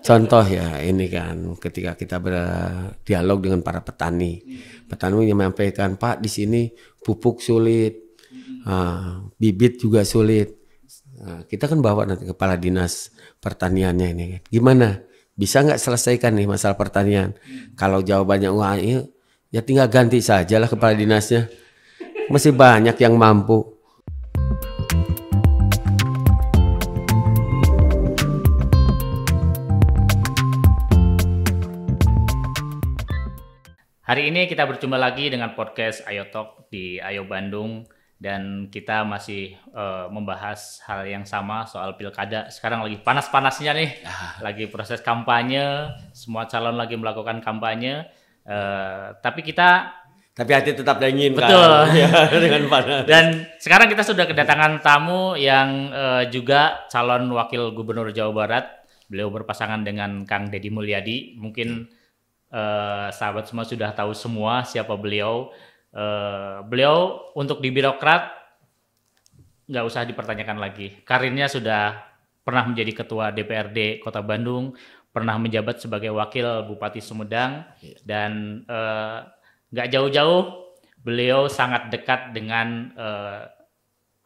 Contoh ya ini kan ketika kita berdialog dengan para petani, petani yang menyampaikan Pak di sini pupuk sulit, uh, bibit juga sulit. Uh, kita kan bawa nanti kepala dinas pertaniannya ini, gimana? Bisa nggak selesaikan nih masalah pertanian? Kalau jawabannya uang, iya, ya tinggal ganti sajalah kepala dinasnya. Masih banyak yang mampu. Hari ini kita berjumpa lagi dengan podcast Ayo Talk di Ayo Bandung dan kita masih uh, membahas hal yang sama soal pilkada. Sekarang lagi panas-panasnya nih, ya. lagi proses kampanye, semua calon lagi melakukan kampanye. Uh, tapi kita tapi hati tetap dingin Betul. ya, dengan panas. Dan sekarang kita sudah kedatangan tamu yang uh, juga calon wakil gubernur Jawa Barat. Beliau berpasangan dengan Kang Deddy Mulyadi. Mungkin hmm eh, sahabat semua sudah tahu semua siapa beliau. Eh, beliau untuk di birokrat nggak usah dipertanyakan lagi. Karirnya sudah pernah menjadi ketua DPRD Kota Bandung, pernah menjabat sebagai wakil Bupati Sumedang, iya. dan eh, nggak eh, jauh-jauh beliau sangat dekat dengan eh,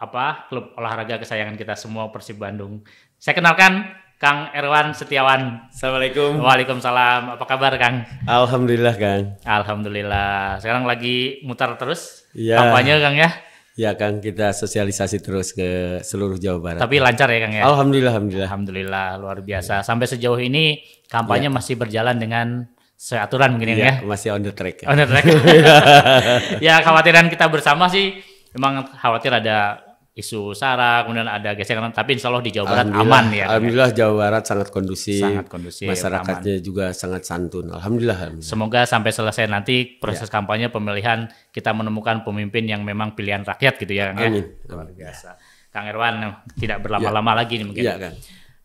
apa klub olahraga kesayangan kita semua Persib Bandung. Saya kenalkan Kang Erwan Setiawan. Assalamualaikum. Waalaikumsalam. Apa kabar Kang? Alhamdulillah Kang. Alhamdulillah. Sekarang lagi mutar terus ya. kampanye Kang ya? Ya Kang, kita sosialisasi terus ke seluruh Jawa Barat. Tapi lancar ya Kang ya? Alhamdulillah, alhamdulillah. Alhamdulillah, luar biasa. Sampai sejauh ini kampanye ya. masih berjalan dengan seaturan mungkin ya, ya? Masih on the track. Ya. On the track. ya khawatiran kita bersama sih, memang khawatir ada isu sara kemudian ada gesekan tapi insya Allah di Jawa Barat aman ya, ya Alhamdulillah Jawa Barat sangat kondusif sangat kondusif masyarakatnya aman. juga sangat santun Alhamdulillah, Alhamdulillah semoga sampai selesai nanti proses ya. kampanye pemilihan kita menemukan pemimpin yang memang pilihan rakyat gitu ya, ya. Amin luar biasa Kang Erwan tidak berlama-lama ya. lagi nih mungkin ya, kan.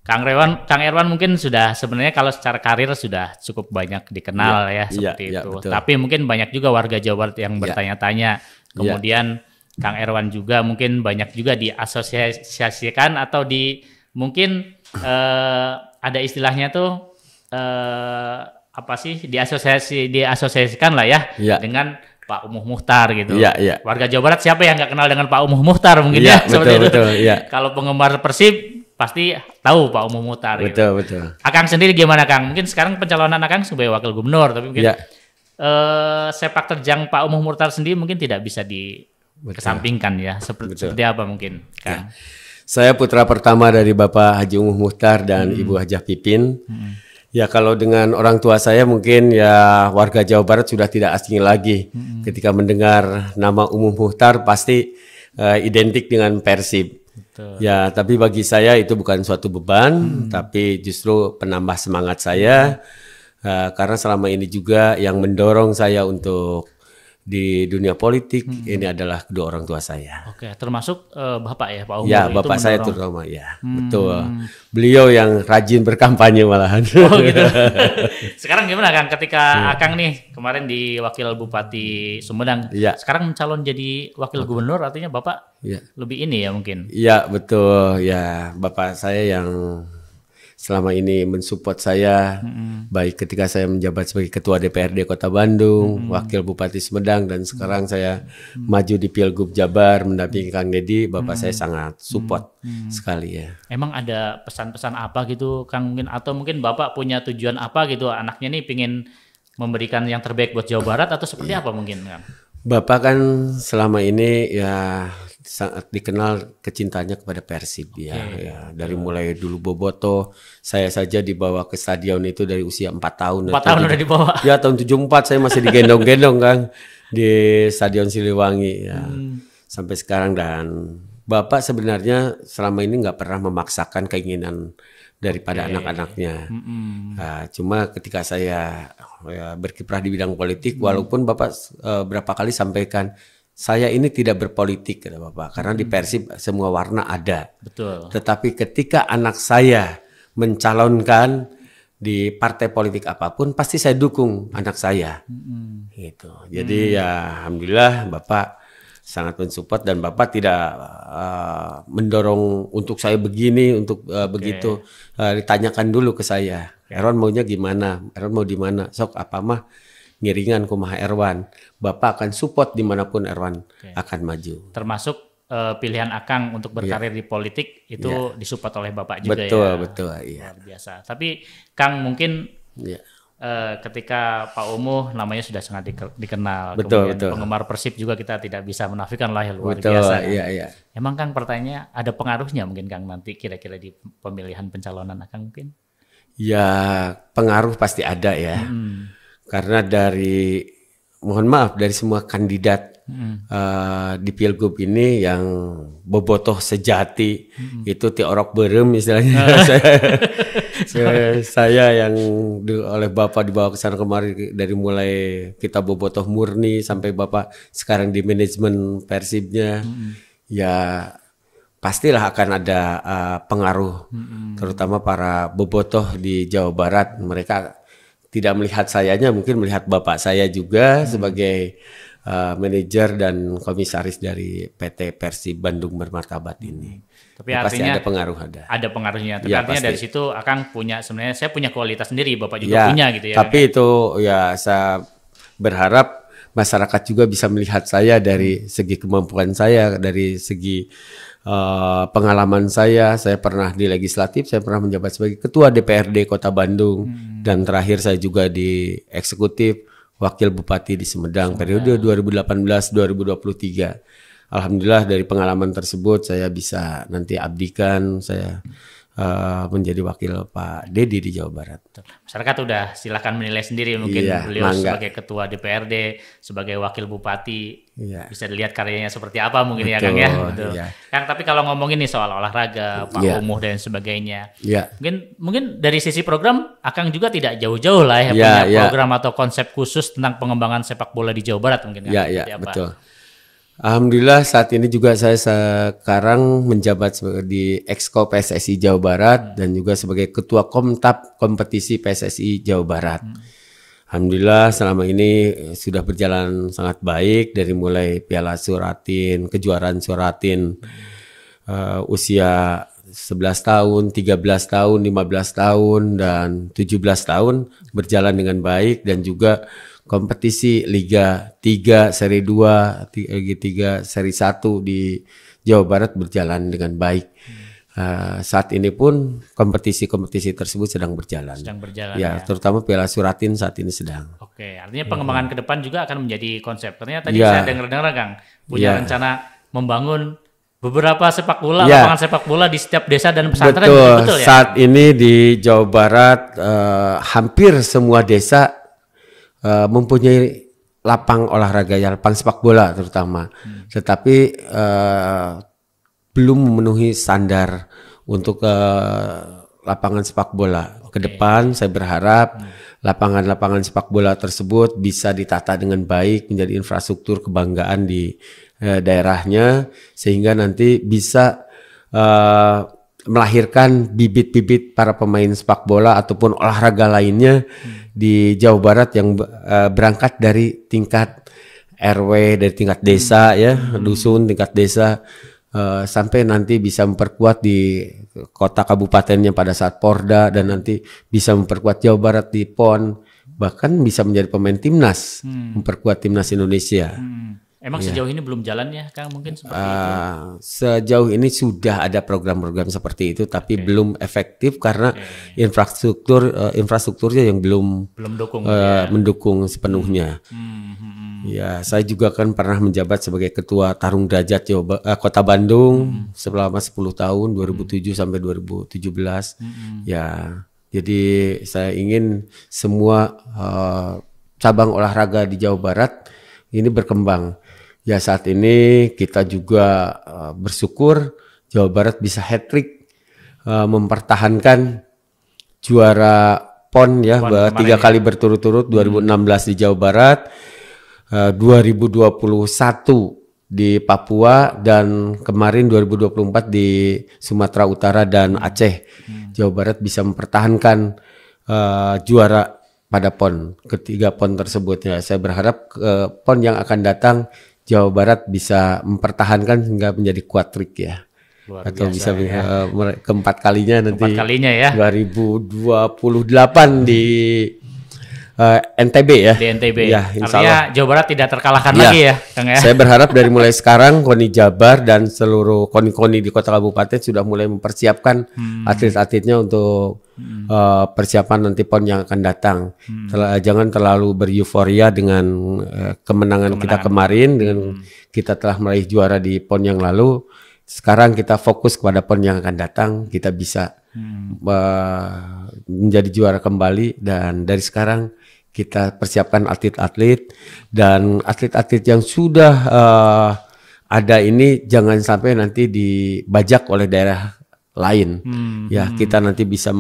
Kang Erwan Kang Erwan mungkin sudah sebenarnya kalau secara karir sudah cukup banyak dikenal ya, ya, ya seperti ya, itu. ya, Tapi mungkin banyak juga warga Jawa Barat yang bertanya-tanya. Kemudian Kang Erwan juga mungkin banyak juga diasosiasikan atau di mungkin uh, ada istilahnya tuh eh, apa sih diasosiasi diasosiasikan lah ya, ya. dengan Pak Umuh Muhtar gitu. Ya, ya. Warga Jawa Barat siapa yang nggak kenal dengan Pak Umuh Muhtar mungkin ya, ya betul, seperti betul, ya. Kalau penggemar Persib pasti tahu Pak Umuh Muhtar. Gitu. Betul, gitu. betul. Akang sendiri gimana Kang? Mungkin sekarang pencalonan Akang sebagai wakil gubernur tapi mungkin ya. eh, sepak terjang Pak Umuh Muhtar sendiri mungkin tidak bisa di kesampingkan ya. Seperti, Betul. seperti apa mungkin? Ya. Saya putra pertama dari Bapak Haji Umuh Muhtar dan hmm. Ibu Hajah Pipin. Hmm. Ya kalau dengan orang tua saya mungkin ya warga Jawa Barat sudah tidak asing lagi hmm. ketika mendengar nama Umuh Muhtar pasti uh, identik dengan Persib. Betul. Ya, tapi bagi saya itu bukan suatu beban, hmm. tapi justru penambah semangat saya hmm. uh, karena selama ini juga yang mendorong saya untuk di dunia politik hmm. ini adalah kedua orang tua saya. Oke, termasuk uh, bapak ya Pak Umar. Ya, bapak saya, saya terutama ya, hmm. betul. Beliau yang rajin berkampanye malahan. Oh gitu. sekarang gimana Kang? Ketika hmm. Akang nih kemarin di Wakil Bupati Sumedang, ya. sekarang mencalon jadi Wakil Gubernur, artinya bapak ya. lebih ini ya mungkin. Iya betul ya, bapak saya yang selama ini mensupport saya mm-hmm. baik ketika saya menjabat sebagai ketua DPRD Kota Bandung, mm-hmm. wakil Bupati Sumedang dan sekarang saya mm-hmm. maju di Pilgub Jabar mendampingi Kang Deddy, bapak mm-hmm. saya sangat support mm-hmm. sekali ya. Emang ada pesan-pesan apa gitu Kang mungkin atau mungkin bapak punya tujuan apa gitu anaknya nih pingin memberikan yang terbaik buat Jawa Barat atau seperti yeah. apa mungkin Kang? Bapak kan selama ini ya sangat dikenal kecintanya kepada Persib okay. ya, ya. Dari mulai dulu Boboto, saya saja dibawa ke stadion itu dari usia 4 tahun. 4 tahun udah dibawa. Ya, tahun 74 saya masih digendong-gendong kan di Stadion Siliwangi ya. Hmm. Sampai sekarang dan Bapak sebenarnya selama ini nggak pernah memaksakan keinginan daripada okay. anak-anaknya. Mm -hmm. nah, cuma ketika saya ya, berkiprah di bidang politik, mm. walaupun bapak uh, berapa kali sampaikan saya ini tidak berpolitik kata Bapak karena di hmm. Persib semua warna ada. Betul. Tetapi ketika anak saya mencalonkan di partai politik apapun pasti saya dukung anak saya. Hmm. Gitu. Hmm. Jadi hmm. ya alhamdulillah Bapak sangat mensupport dan Bapak tidak uh, mendorong untuk saya begini, untuk uh, eh, okay. begitu uh, ditanyakan dulu ke saya. Eron maunya gimana? Eron mau di mana? Sok apa mah? miringan kumaha Erwan. Bapak akan support dimanapun Erwan okay. akan maju. Termasuk uh, pilihan Akang untuk berkarir yeah. di politik itu yeah. disupport oleh Bapak juga betul, ya. Betul, betul, iya. Luar biasa. Tapi Kang mungkin yeah. Iya. uh, ketika Pak Umuh namanya sudah sangat dikenal, betul, kemudian betul. penggemar Persib juga kita tidak bisa menafikan lah ya luar betul, biasa. Iya, iya. Emang Kang pertanyaannya ada pengaruhnya mungkin Kang nanti kira-kira di pemilihan pencalonan Akang mungkin? Ya, pengaruh pasti ada ya. Hmm karena dari mohon maaf dari semua kandidat hmm. uh, di pilgub ini yang bobotoh sejati hmm. itu tiorok berem istilahnya saya, eh, saya yang di, oleh bapak dibawa ke sana kemari dari mulai kita bobotoh murni sampai bapak sekarang di manajemen persibnya hmm. ya pastilah akan ada uh, pengaruh hmm. terutama para bobotoh di Jawa Barat mereka tidak melihat sayanya mungkin melihat bapak saya juga hmm. sebagai uh, manajer dan komisaris dari PT Persib Bandung Bermartabat hmm. ini. Tapi ya, artinya ada pengaruh ada. Ada pengaruhnya. Tapi ya, artinya pasti. dari situ akan punya sebenarnya saya punya kualitas sendiri, bapak juga ya, punya gitu ya. Tapi itu ya saya berharap masyarakat juga bisa melihat saya dari segi kemampuan saya, dari segi uh, pengalaman saya, saya pernah di legislatif, saya pernah menjabat sebagai ketua DPRD Kota Bandung hmm. dan terakhir saya juga di eksekutif wakil bupati di Semedang periode 2018-2023. Alhamdulillah dari pengalaman tersebut saya bisa nanti abdikan saya uh, menjadi wakil Pak Dedi di Jawa Barat. Masyarakat sudah silahkan menilai sendiri mungkin iya, beliau mangga. sebagai ketua DPRD, sebagai wakil bupati iya. bisa dilihat karyanya seperti apa mungkin betul, ya Kang ya. Betul. Iya. Kang tapi kalau ngomongin nih soal olahraga, Pak iya. Umuh dan sebagainya. Iya. Mungkin mungkin dari sisi program Akang juga tidak jauh-jauh lah ya iya, punya iya. program atau konsep khusus tentang pengembangan sepak bola di Jawa Barat mungkin ya. Ya betul. Alhamdulillah saat ini juga saya sekarang menjabat sebagai di Exco PSSI Jawa Barat hmm. dan juga sebagai Ketua Komtap Kompetisi PSSI Jawa Barat. Hmm. Alhamdulillah selama ini eh, sudah berjalan sangat baik dari mulai Piala Suratin, kejuaraan Suratin uh, usia 11 tahun, 13 tahun, 15 tahun dan 17 tahun berjalan dengan baik dan juga kompetisi Liga 3, Seri 2, eh, Liga 3, Seri 1 di Jawa Barat berjalan dengan baik. Uh, saat ini pun kompetisi-kompetisi tersebut sedang berjalan. Sedang berjalan. Ya, ya. terutama Piala Suratin saat ini sedang. Oke, artinya pengembangan ya. ke depan juga akan menjadi konsep. Ternyata tadi ya. saya dengar-dengar Kang punya ya. rencana membangun beberapa sepak bola ya. lapangan sepak bola di setiap desa dan pesantren betul, betul ya. Saat ini di Jawa Barat uh, hampir semua desa uh, mempunyai lapang olahraga ya lapang sepak bola terutama hmm. tetapi uh, belum memenuhi standar untuk uh, lapangan sepak bola okay. ke depan saya berharap hmm. lapangan-lapangan hmm. sepak bola tersebut bisa ditata dengan baik menjadi infrastruktur kebanggaan di uh, daerahnya sehingga nanti bisa uh, melahirkan bibit-bibit para pemain sepak bola ataupun olahraga lainnya hmm. di Jawa Barat yang eh, berangkat dari tingkat RW, dari tingkat desa hmm. ya, hmm. dusun, tingkat desa uh, sampai nanti bisa memperkuat di kota kabupatennya pada saat Porda dan nanti bisa memperkuat Jawa Barat di PON, bahkan bisa menjadi pemain timnas, hmm. memperkuat timnas Indonesia. Hmm. Emang yeah. sejauh ini belum jalan ya, Kang? Mungkin seperti uh, itu. Eh, sejauh ini sudah ada program-program seperti itu, tapi okay. belum efektif karena okay. infrastruktur uh, infrastrukturnya yang belum belum dukung, uh, ya. mendukung sepenuhnya. Hmm, hmm. Hmm, Ya, saya juga kan pernah menjabat sebagai ketua Tarung Derajat Kota Bandung hmm. selama 10 tahun 2007 hmm. sampai 2017. Hmm, hmm. Ya, jadi saya ingin semua uh, cabang olahraga di Jawa Barat ini berkembang Ya saat ini kita juga eh, bersyukur Jawa Barat bisa hat trick eh, mempertahankan juara PON ya PON bahwa tiga ya. kali berturut-turut 2016 hmm. di Jawa Barat, eh, puluh 2021 di Papua dan kemarin 2024 di Sumatera Utara dan hmm. Aceh. Hmm. Jawa Barat bisa mempertahankan uh, juara pada PON, ketiga PON tersebut ya. Saya berharap uh, PON yang akan datang Jawa Barat bisa mempertahankan hingga menjadi kuatrik ya. Luar atau biasa, bisa ya. Eh, keempat kalinya nanti kalinya ya 2028 di uh, eh, NTB ya di NTB ya insya Artinya Allah. Jawa Barat tidak terkalahkan ya. lagi ya Kang ya saya berharap dari mulai sekarang Koni Jabar dan seluruh koni-koni di kota kabupaten sudah mulai mempersiapkan hmm. atlet-atletnya untuk uh, persiapan nanti pon yang akan datang. Hmm. Tel eh, jangan terlalu bereuforia dengan uh, eh, kemenangan, kemenangan kita kemarin dengan hmm. kita telah meraih juara di pon yang lalu. Sekarang kita fokus kepada pon yang akan datang. Kita bisa hmm. uh, menjadi juara kembali dan dari sekarang kita persiapkan atlet-atlet dan atlet-atlet yang sudah uh, ada ini jangan sampai nanti dibajak oleh daerah lain. Hmm. Ya, hmm. kita nanti bisa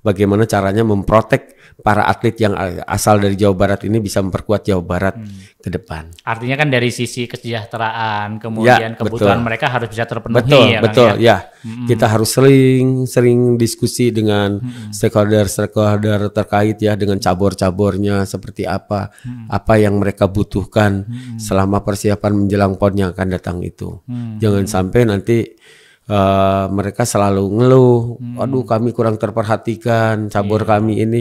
bagaimana caranya memprotek para atlet yang eh, asal dari Jawa Barat ini bisa memperkuat Jawa Barat hmm. ke depan. Artinya kan dari sisi kesejahteraan, ya, kemudian ya, kebutuhan betul. mereka harus bisa terpenuhi betul, ya. Kan, betul, kan, ya. ya. Hmm. Kita harus sering-sering diskusi dengan hmm. stakeholder-stakeholder terkait ya dengan hmm. cabur-caburnya seperti apa, hmm. apa yang mereka butuhkan hmm. selama persiapan menjelang PON yang akan datang itu. Hmm. Jangan sampai nanti uh, mereka selalu ngeluh, hmm. aduh kami kurang terperhatikan, cabur yeah. kami ini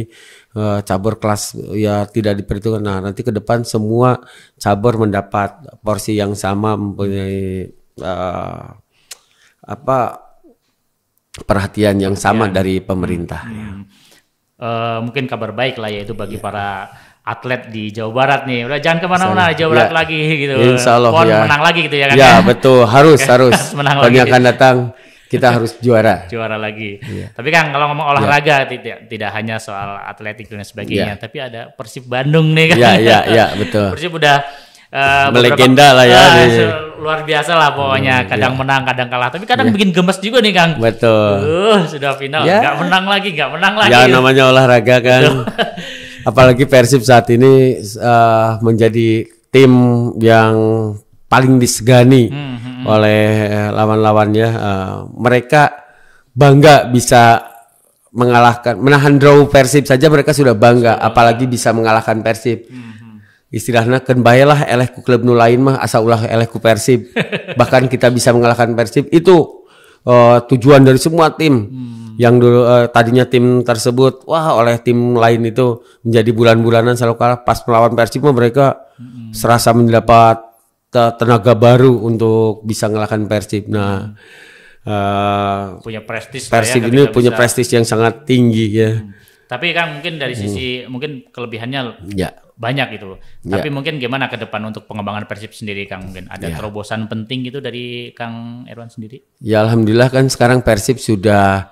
uh, cabur kelas ya tidak diperhitungkan. Nah nanti ke depan semua cabur mendapat porsi yang sama mempunyai uh, apa perhatian yang sama yeah. dari pemerintah. Yeah. Hmm. Uh, mungkin kabar baik lah yaitu bagi yeah. para atlet di Jawa Barat nih. Udah jangan kemana-mana Jawa Barat ya. lagi gitu. Insya Allah Pohon ya. menang lagi gitu ya kan? Ya, ya? betul harus harus. menang Kami lagi. akan datang kita harus juara. juara lagi. Ya. Tapi kan kalau ngomong olahraga ya. tidak tidak hanya soal atletik dan sebagainya, ya. tapi ada Persib Bandung nih kan. Iya iya iya betul. Persib udah Uh, melegenda lah ya. Uh, luar biasa lah pokoknya. Hmm, kadang iya. menang, kadang kalah. Tapi kadang yeah. bikin gemes juga nih Kang. Betul. Uh, sudah final, yeah. nggak menang lagi, nggak menang lagi. Ya namanya olahraga kan apalagi Persib saat ini uh, menjadi tim yang paling disegani hmm, hmm, hmm. oleh eh, lawan-lawannya. Uh, mereka bangga bisa mengalahkan, menahan draw Persib saja mereka sudah bangga, sudah apalagi bisa mengalahkan Persib. Hmm, hmm. istilahnya kenbayalah elehku klub nulain mah asa ulah elehku Persib bahkan kita bisa mengalahkan Persib itu uh, tujuan dari semua tim hmm. yang dulu uh, tadinya tim tersebut wah oleh tim lain itu menjadi bulan-bulanan selalu kalah pas melawan Persib mereka hmm. serasa mendapat tenaga baru untuk bisa ngalahkan Persib. Nah, hmm. uh, punya prestis ya Persib ya, ini punya bisa. prestis yang sangat tinggi ya. Hmm tapi kan mungkin dari hmm. sisi hmm. mungkin kelebihannya ya. banyak gitu Ya. Tapi mungkin gimana ke depan untuk pengembangan Persib sendiri Kang mungkin ada ya. terobosan penting gitu dari Kang Erwan sendiri? Ya alhamdulillah kan sekarang Persib sudah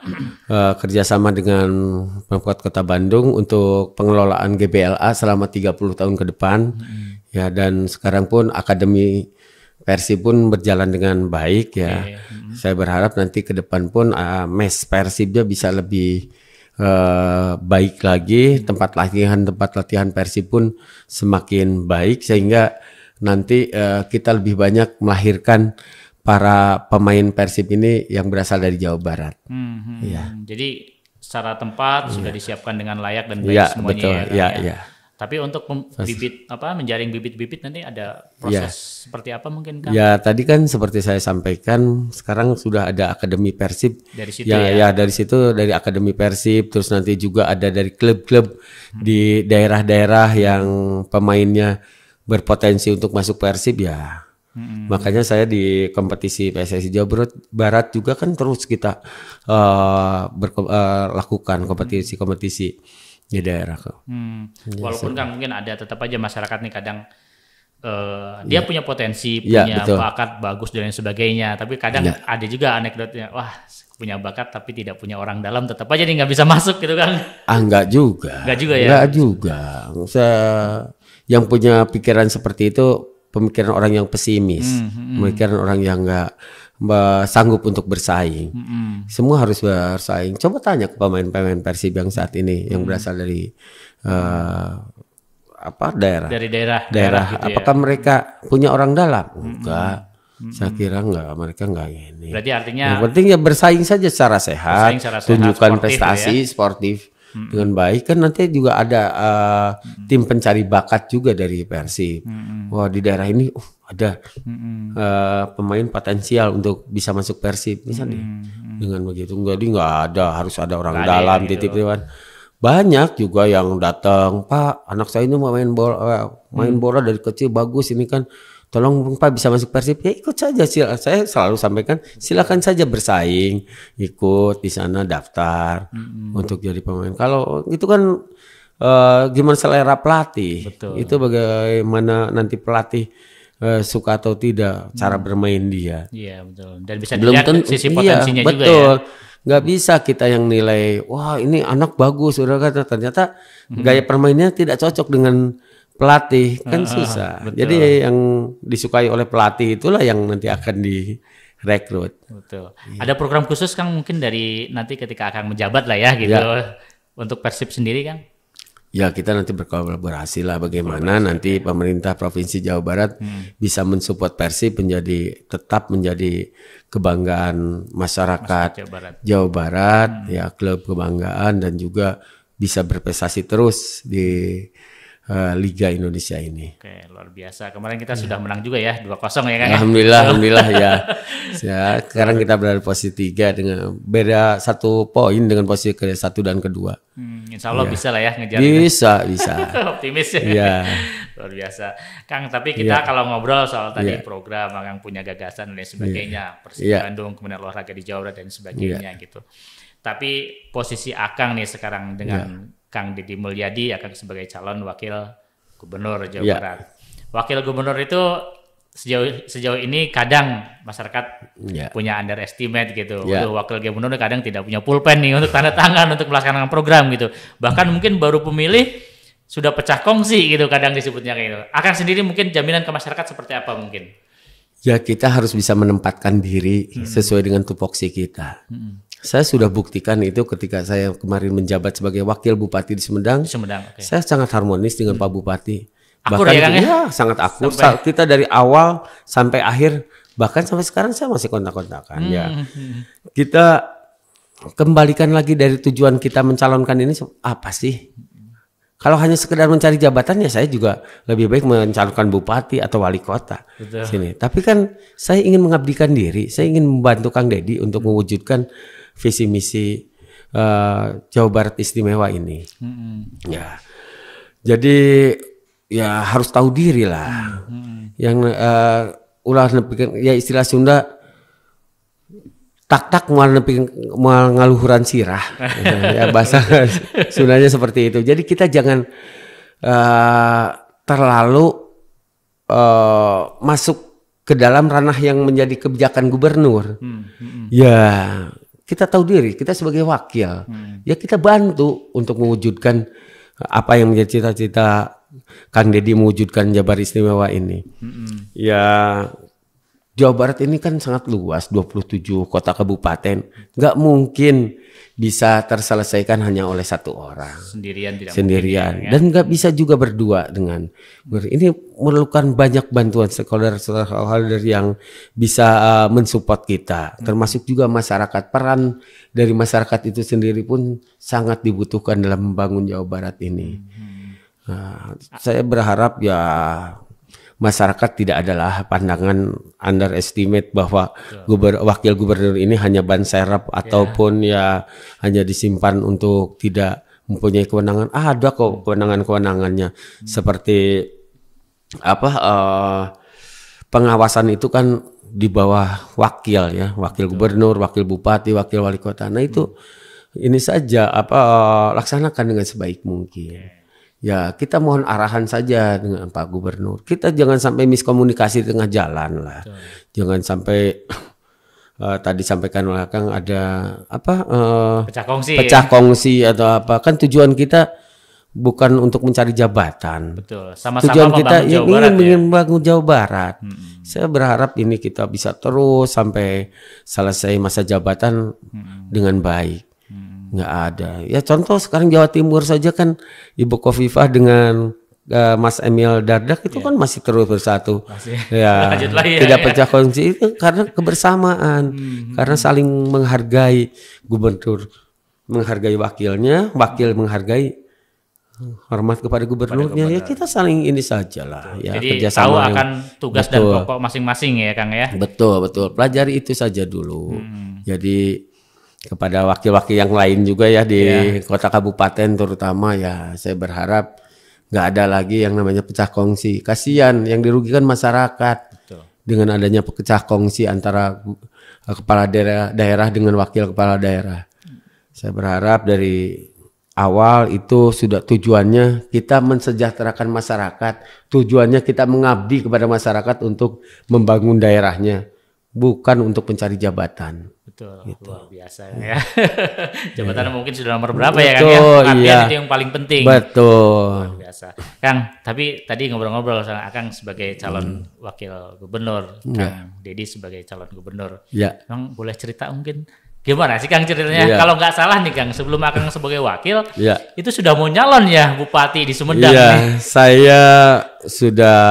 uh, kerjasama dengan Pemkot Kota Bandung untuk pengelolaan GBLA selama 30 tahun ke depan. Hmm. Ya dan sekarang pun akademi Persib pun berjalan dengan baik ya. Okay. Hmm. Saya berharap nanti ke depan pun uh, mes Persibnya bisa lebih uh, baik lagi, tempat latihan tempat latihan Persib pun semakin baik sehingga nanti uh, kita lebih banyak melahirkan para pemain Persib ini yang berasal dari Jawa Barat. Hmm, hmm. Ya. Jadi secara tempat ya. sudah disiapkan dengan layak dan baik ya, semuanya betul. ya. Iya, ya, ya. ya. Tapi untuk bibit apa menjaring bibit-bibit nanti ada proses ya. seperti apa mungkin kan? Ya tadi kan seperti saya sampaikan sekarang sudah ada akademi persib. Dari situ ya, ya. ya dari situ dari akademi persib terus nanti juga ada dari klub-klub hmm. di daerah-daerah yang pemainnya berpotensi untuk masuk persib ya. Hmm. Makanya saya di kompetisi PSSI Jawa Barat juga kan terus kita uh, uh, lakukan kompetisi-kompetisi. Hmm. Kompetisi di kok. Hmm. Yes, iya Walaupun kan mungkin ada tetap aja masyarakat nih kadang uh, dia iya. punya potensi, iya, punya yeah, bakat bagus dan lain sebagainya. Tapi kadang yeah. ada juga anekdotnya, wah punya bakat tapi tidak punya orang dalam, tetap aja nih nggak bisa masuk gitu kan? Ah nggak juga. Nggak juga ya. Nggak juga. Se yang punya pikiran seperti itu pemikiran orang yang pesimis, mm, hmm. pemikiran orang yang nggak sanggup untuk bersaing. Mm -hmm. Semua harus bersaing. Coba tanya ke pemain-pemain Persib yang saat ini mm -hmm. yang berasal dari uh, apa daerah? Dari daerah. Daerah. daerah gitu ya. apakah ya? mereka punya orang dalam? Enggak. Mm -hmm. Saya kira enggak, mereka enggak ini. Berarti artinya yang penting ya bersaing saja secara sehat, secara sehat tunjukkan sportif ya. prestasi ya? sportif hmm. dengan baik kan nanti juga ada uh, hmm. tim pencari bakat juga dari Persib. Hmm. Wah, di daerah ini uh, ada mm-hmm. uh, pemain potensial untuk bisa masuk Persib misalnya mm-hmm. dengan begitu enggak nggak ada harus ada orang gak dalam ada titip gitu. banyak juga yang datang Pak anak saya ini mau main bola eh, main hmm. bola dari kecil bagus ini kan tolong Pak bisa masuk Persib ya ikut saja sila, saya selalu sampaikan silakan saja bersaing ikut di sana daftar hmm. untuk jadi pemain kalau itu kan uh, gimana selera pelatih Betul. itu bagaimana nanti pelatih Eh, suka atau tidak hmm. cara bermain dia. Iya betul. Dan bisa Belum dilihat tentu, sisi iya, potensinya iya, juga ya. betul. ya. Gak bisa kita yang nilai, wah ini anak bagus, udah kata ternyata hmm. gaya permainnya tidak cocok dengan pelatih kan uh, susah. Betul. Jadi yang disukai oleh pelatih itulah yang nanti akan direkrut. Betul. Ya. Ada program khusus kan mungkin dari nanti ketika akan menjabat lah ya gitu ya. untuk Persib sendiri kan? Ya kita nanti berkolaborasi lah bagaimana nanti ya. pemerintah provinsi Jawa Barat hmm. bisa mensupport Persib menjadi tetap menjadi kebanggaan masyarakat, masyarakat Jawa Barat, Jawa Barat hmm. ya klub kebanggaan dan juga bisa berprestasi terus di Eh, Liga Indonesia ini. Oke, luar biasa. Kemarin kita sudah menang juga ya, 2-0 ya kan? Alhamdulillah, alhamdulillah ya. ya. Sekarang kita berada di posisi 3 dengan beda satu poin dengan posisi ke satu dan kedua. Hmm, insya Allah ya. bisa lah ya ngejar. Bisa, bisa. Optimis ya. ya. luar biasa. Kang, tapi kita ya. kalau ngobrol soal tadi ya. program, Kang punya gagasan dan iya. sebagainya, ya. Persib iya. Bandung, kemudian olahraga di Jawa dan sebagainya ya. gitu. Tapi posisi Akang nih sekarang dengan ya Kang Didi Mulyadi akan ya sebagai calon wakil gubernur Jawa yeah. Barat. Wakil gubernur itu sejauh sejauh ini kadang masyarakat yeah. punya underestimate gitu. Yeah. Waduh, wakil gubernur kadang tidak punya pulpen nih untuk tanda tangan untuk melaksanakan program gitu. Bahkan mungkin baru pemilih sudah pecah kongsi gitu kadang disebutnya kayak gitu. Akan sendiri mungkin jaminan ke masyarakat seperti apa mungkin? Ya kita harus bisa menempatkan diri hmm. sesuai dengan tupoksi kita. Hmm. Saya sudah buktikan itu ketika saya kemarin menjabat sebagai wakil bupati di Semedang. Sumedang. Okay. Saya sangat harmonis dengan hmm. Pak Bupati. Akur bahkan ya, kan, ya? ya sangat akur. Sampai. Kita dari awal sampai akhir bahkan sampai sekarang saya masih kontak-kontakan ya. hmm. ya. Kita kembalikan lagi dari tujuan kita mencalonkan ini apa sih? Kalau hanya sekedar mencari jabatan ya saya juga lebih baik mencalonkan bupati atau wali kota Betul. sini. Tapi kan saya ingin mengabdikan diri, saya ingin membantu Kang Deddy untuk hmm. mewujudkan visi misi uh, Jawa Barat istimewa ini. Hmm. Ya, jadi ya harus tahu diri lah. Hmm. Yang uh, ulah ya istilah Sunda tak tak mual neping mual ngaluhuran sirah ya bahasa sunanya seperti itu jadi kita jangan uh, terlalu uh, masuk ke dalam ranah yang menjadi kebijakan gubernur hmm, hmm. hmm. ya kita tahu diri, kita sebagai wakil, hmm. ya kita bantu untuk mewujudkan eh, apa yang menjadi cita-cita Kang Deddy mewujudkan Jabar Istimewa ini. Hmm. Ya Jawa Barat ini kan sangat luas, 27 kota kabupaten. Nggak mungkin bisa terselesaikan hanya oleh satu orang. Sendirian tidak Sendirian. Mungkin, ya? Dan nggak bisa juga berdua dengan. Ini memerlukan banyak bantuan stakeholder-stakeholder yang bisa eh, mensupport kita. Termasuk juga masyarakat. Peran dari masyarakat itu sendiri pun sangat dibutuhkan dalam membangun Jawa Barat ini. Hmm. Eh, saya berharap ya masyarakat tidak adalah pandangan underestimate bahwa guber, wakil gubernur ini hanya ban serep iya. ataupun ya hanya disimpan untuk tidak mempunyai kewenangan. Ah, ada kok hmm. kewenangan-kewenangannya hmm. seperti apa uh, pengawasan itu kan di bawah wakil ya, wakil Betul. gubernur, wakil bupati, wakil wali kota. Nah, itu hmm. ini saja apa eh, laksanakan dengan sebaik mungkin. Okay ya kita mohon arahan saja dengan Pak Gubernur. Kita jangan sampai miskomunikasi di tengah jalan lah. Betul. Jangan sampai uh, tadi sampaikan oleh Kang ada apa uh, pecah kongsi pecah kongsi atau apa kan tujuan kita bukan untuk mencari jabatan. Betul. Sama-sama tujuan kita yang Jawa ingin Barat, ingin ya? bangun Jawa Barat. Hmm. Saya berharap ini kita bisa terus sampai selesai masa jabatan hmm. dengan baik nggak ada. Ya contoh sekarang Jawa Timur saja kan Ibu Kofifah dengan uh, Mas Emil Dardak itu yeah. kan masih terus bersatu. Masih. Ya, lagi, ya, tidak ya, pecah ya. kunci itu karena kebersamaan, hmm. karena saling menghargai gubernur menghargai wakilnya, wakil menghargai eh, hormat kepada gubernurnya ya kepada ya kita saling ini saja lah ya Jadi kerjasama tahu akan tugas betul. dan pokok masing-masing ya Kang ya betul betul pelajari itu saja dulu hmm. jadi kepada wakil-wakil yang lain juga ya di ya. kota kabupaten terutama ya saya berharap nggak ada lagi yang namanya pecah kongsi kasihan yang dirugikan masyarakat Betul. dengan adanya pecah kongsi antara eh, kepala daerah daerah dengan wakil kepala daerah saya berharap dari awal itu sudah tujuannya kita mensejahterakan masyarakat tujuannya kita mengabdi kepada masyarakat untuk membangun daerahnya bukan untuk mencari jabatan Betul, gitu. luar biasa ya. Jabatan ya. mungkin sudah nomor berapa ya, ya? Betul, ya kan ya? Artinya iya. itu yang paling penting. Betul. Luar biasa. Kang, tapi tadi ngobrol-ngobrol sama Akang sebagai calon hmm. wakil gubernur, iya. Kang ya. Dedi sebagai calon gubernur. Ya. Kang boleh cerita mungkin Gimana sih Kang ceritanya? Yeah. Kalau nggak salah nih Kang, sebelum Akang sebagai wakil, yeah. itu sudah mau nyalon ya Bupati di Sumedang. Iya, nih. saya sudah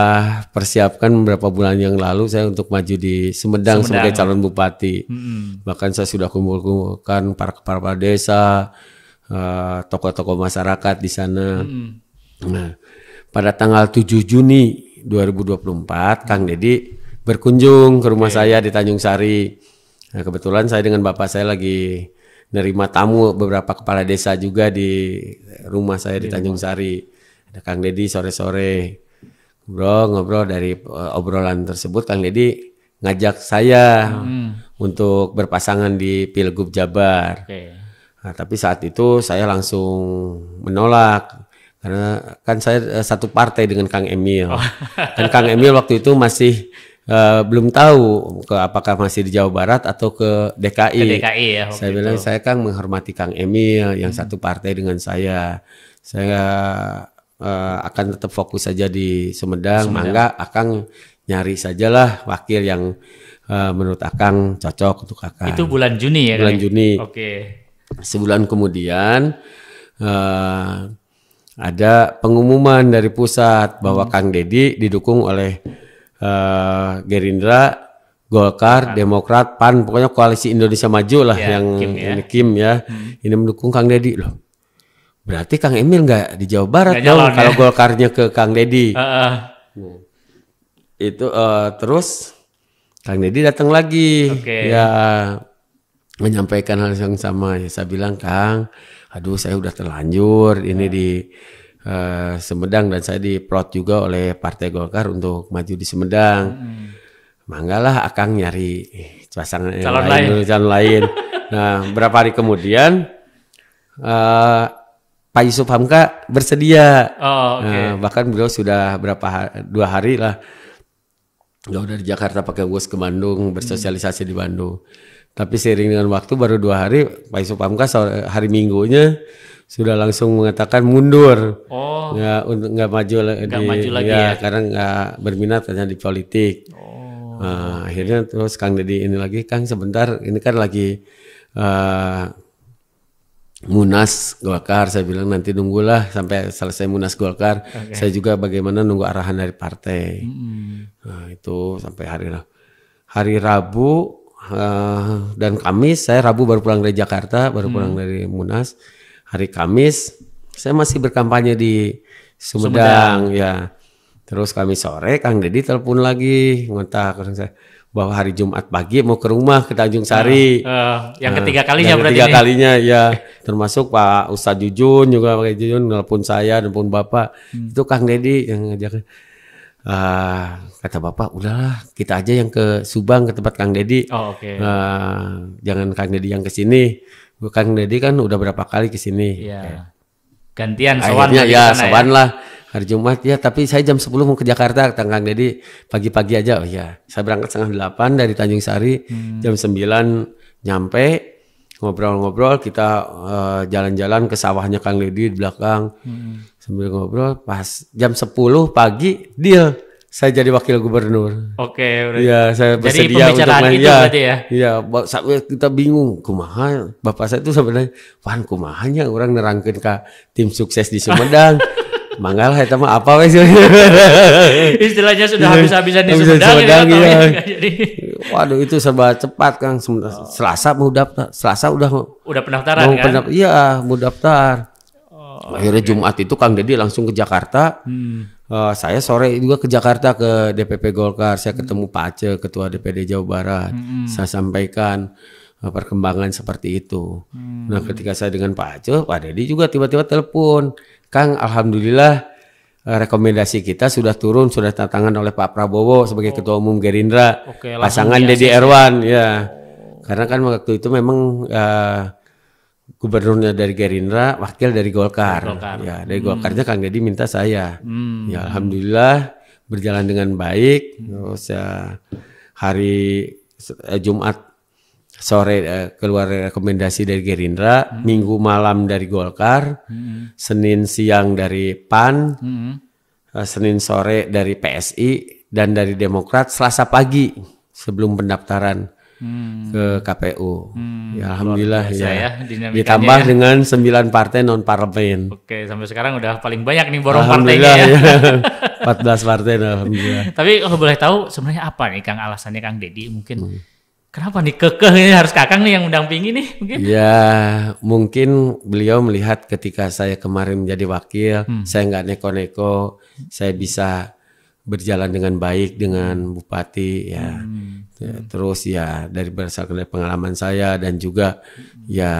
persiapkan beberapa bulan yang lalu saya untuk maju di Sumedang, Sumedang. sebagai calon Bupati. Hmm. Bahkan saya sudah kumpul-kumpulkan para kepala desa, eh, tokoh-tokoh masyarakat di sana. Hmm. Nah, pada tanggal 7 Juni 2024, hmm. Kang Deddy berkunjung ke rumah okay. saya di Tanjung Sari Nah, kebetulan saya dengan bapak saya lagi nerima tamu beberapa kepala desa juga di rumah saya di Tanjung Sari. Ada Kang Deddy sore-sore ngobrol-ngobrol dari eh, obrolan tersebut Kang Deddy ngajak saya hmm. untuk berpasangan di Pilgub Jabar. Okay. Nah, tapi saat itu saya langsung menolak karena kan saya eh, satu partai dengan Kang Emil. Oh. kan Kang Emil waktu itu masih Eh, belum tahu ke apakah masih di Jawa Barat atau ke DKI. Ke DKI ya. Saya itu. bilang saya kan menghormati Kang Emil yang hmm. satu partai dengan saya. Saya uh, akan tetap fokus saja di Sumedang. Mangga akan nyari sajalah wakil yang uh, menurut Akang cocok untuk Akang. Itu bulan Juni ya. Bulan kan? Juni. Oke. Okay. Sebulan kemudian uh, ada pengumuman dari pusat bahwa hmm. Kang Dedi didukung oleh uh, Gerindra, Golkar, Demokrat, PAN, pokoknya koalisi Indonesia Maju lah ya, yang Kim ya. Ini, Kim ya. Hmm. ini mendukung Kang Deddy loh. Berarti Kang Emil nggak di Jawa Barat dong ya. kalau Golkarnya ke Kang Deddy. Uh, uh. itu uh, terus Kang Deddy datang lagi, okay. ya menyampaikan hal yang sama. Ya, saya bilang Kang, aduh saya udah terlanjur ini uh. di uh, Semedang dan saya diprot juga oleh Partai Golkar untuk maju di Semedang. Hmm. Manggalah Akang nyari pasangan eh, calon lain, lain. calon lain. Nah, berapa hari kemudian uh, Pak Yusuf Hamka bersedia. Oh, okay. nah, bahkan beliau sudah berapa hari, dua hari lah. Gak udah di Jakarta pakai bus ke Bandung, hmm. bersosialisasi hmm. di Bandung. Tapi seiring dengan waktu baru dua hari Pak Yusuf Hamka hari minggunya sudah langsung mengatakan mundur. Oh. Nggak untuk nggak maju, lagi. Enggak maju lagi ya, ya. karena nggak berminat hanya di politik. Oh. Nah, akhirnya terus Kang Deddy ini lagi Kang sebentar ini kan lagi uh, Munas Golkar saya bilang nanti nunggulah sampai selesai Munas Golkar okay. saya juga bagaimana nunggu arahan dari partai mm nah, itu sampai hari hari Rabu uh, dan Kamis saya Rabu baru pulang dari Jakarta baru mm. pulang dari Munas hari Kamis saya masih berkampanye di Sumedang, Sumedang. ya. Terus kami sore Kang Deddy telepon lagi ngontak saya bahwa hari Jumat pagi mau ke rumah ke Tanjung Sari. Uh, uh, yang nah, ketiga kalinya yang berarti. Ketiga ini. kalinya ya termasuk Pak Ustadz Jujun juga Pak Jujun nelpon saya dan Bapak. Hmm. Itu Kang Deddy yang ngajak Uh, kata bapak udahlah kita aja yang ke Subang ke tempat Kang Deddy oh, okay. uh, jangan Kang Deddy yang ke sini bukan Deddy kan udah berapa kali ke sini. Iya. Ya. Gantian sowan Akhirnya ya sewan ya. lah hari Jumat ya tapi saya jam 10 mau ke Jakarta Kang Deddy pagi-pagi aja oh, ya saya berangkat setengah delapan dari Tanjung Sari hmm. jam 9 nyampe ngobrol-ngobrol kita jalan eh, jalan-jalan ke sawahnya Kang Deddy di belakang hmm. sambil ngobrol pas jam 10 pagi deal saya jadi wakil gubernur. Oke, okay, Iya, saya bersedia jadi untuk main. Gitu iya, ya, ya. Iya. saat eh, kita bingung kumaha bapak saya itu sebenarnya pan kumahanya orang nerangkin ke tim sukses di Sumedang. Manggal hai mah apa wes. Istilahnya sudah iya, habis-habisan di Sumedang. Gitu, Sumedang ya. ya. Jadi waduh itu serba cepat Kang. Oh. Selasa mau daftar. Selasa udah udah pendaftaran mau kan? Pendaftar, iya, mau daftar. Oh, Akhirnya okay. Jumat itu Kang Deddy langsung ke Jakarta. Hmm uh, saya sore juga ke Jakarta ke DPP Golkar, saya ketemu Pak Aceh, Ketua DPD Jawa Barat, hmm. saya sampaikan uh, perkembangan seperti itu. Hmm. Nah, ketika saya dengan Pak Aceh, Pak Dedi juga tiba-tiba telepon, Kang, alhamdulillah uh, rekomendasi kita sudah turun, sudah tantangan oleh Pak Prabowo sebagai oh. Ketua Umum Gerindra, Oke, pasangan ya, Deddy Erwan, ya. ya. Karena kan waktu itu memang uh, gubernurnya dari Gerindra, wakil dari Golkar. Golkar. Ya, dari hmm. Golkarnya Kang Deddy minta saya. Hmm. Ya, alhamdulillah berjalan dengan baik. Terus ya, hari eh, Jumat sore eh, keluar rekomendasi dari Gerindra, hmm. Minggu malam dari Golkar, hmm. Senin siang dari PAN, hmm. Eh, Senin sore dari PSI dan dari Demokrat, Selasa pagi sebelum pendaftaran hmm. ke KPU. Hmm. Ya alhamdulillah ya. ya Ditambah ya. dengan 9 partai non parlemen. Oke, sampai sekarang udah paling banyak nih borong partainya ya. ya. 14 partai alhamdulillah. Tapi kalau boleh tahu sebenarnya apa nih Kang alasannya Kang Deddy mungkin hmm. Kenapa nih kekeh ini harus kakang nih yang mendampingi nih mungkin? Ya mungkin beliau melihat ketika saya kemarin menjadi wakil, hmm. saya nggak neko-neko, saya bisa berjalan dengan baik dengan bupati ya. Hmm Ya, hmm. Terus ya dari berdasarkan pengalaman saya dan juga hmm. ya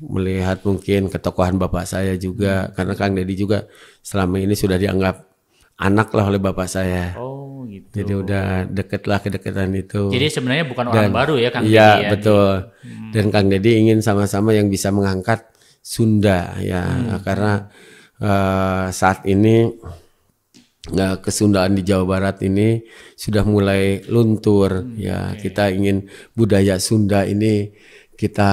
melihat mungkin ketokohan bapak saya juga hmm. karena Kang Deddy juga selama ini sudah dianggap anak lah oleh bapak saya. Oh gitu. Jadi udah deket lah kedekatan itu. Jadi sebenarnya bukan orang baru ya Kang Iya Deddy ya, betul. Hmm. Dan Kang Deddy ingin sama-sama yang bisa mengangkat Sunda ya hmm. karena uh, saat ini Nah, kesundaan di Jawa Barat ini sudah mulai luntur hmm, ya. Okay. Kita ingin budaya Sunda ini kita